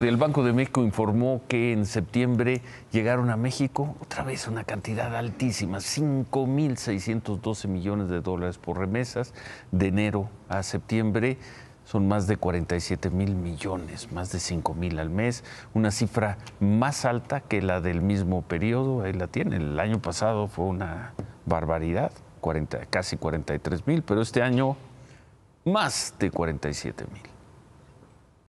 El Banco de México informó que en septiembre llegaron a México otra vez una cantidad altísima, 5.612 millones de dólares por remesas de enero a septiembre. Son más de 47 mil millones, más de 5 mil al mes, una cifra más alta que la del mismo periodo. Ahí la tiene. El año pasado fue una barbaridad, casi 43 mil, pero este año más de 47 mil.